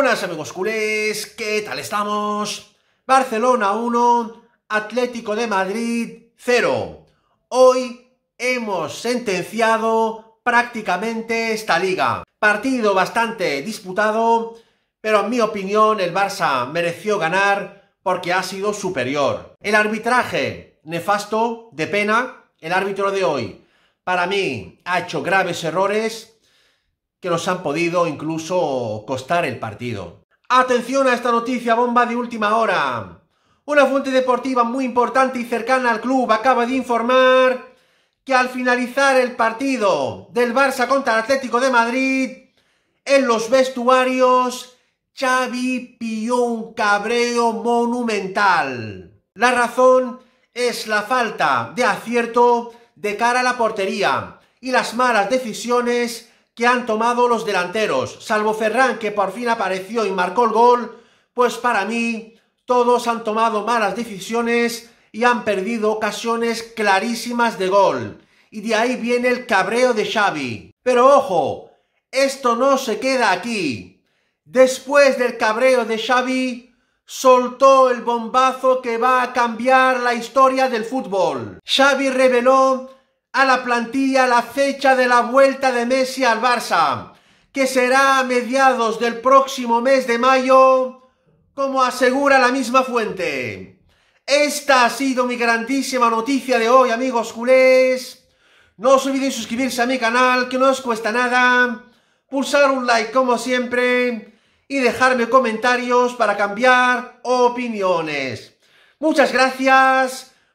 Buenas amigos culés, ¿qué tal estamos? Barcelona 1, Atlético de Madrid 0. Hoy hemos sentenciado prácticamente esta liga. Partido bastante disputado, pero en mi opinión el Barça mereció ganar porque ha sido superior. El arbitraje nefasto, de pena, el árbitro de hoy, para mí ha hecho graves errores que nos han podido incluso costar el partido. Atención a esta noticia bomba de última hora. Una fuente deportiva muy importante y cercana al club acaba de informar que al finalizar el partido del Barça contra el Atlético de Madrid, en los vestuarios, Xavi pilló un cabreo monumental. La razón es la falta de acierto de cara a la portería y las malas decisiones que han tomado los delanteros, salvo Ferran que por fin apareció y marcó el gol, pues para mí todos han tomado malas decisiones y han perdido ocasiones clarísimas de gol. Y de ahí viene el cabreo de Xavi. Pero ojo, esto no se queda aquí. Después del cabreo de Xavi, soltó el bombazo que va a cambiar la historia del fútbol. Xavi reveló a la plantilla la fecha de la vuelta de Messi al Barça, que será a mediados del próximo mes de mayo, como asegura la misma fuente. Esta ha sido mi grandísima noticia de hoy, amigos culés. No os olvidéis suscribirse a mi canal, que no os cuesta nada. Pulsar un like como siempre y dejarme comentarios para cambiar opiniones. Muchas gracias.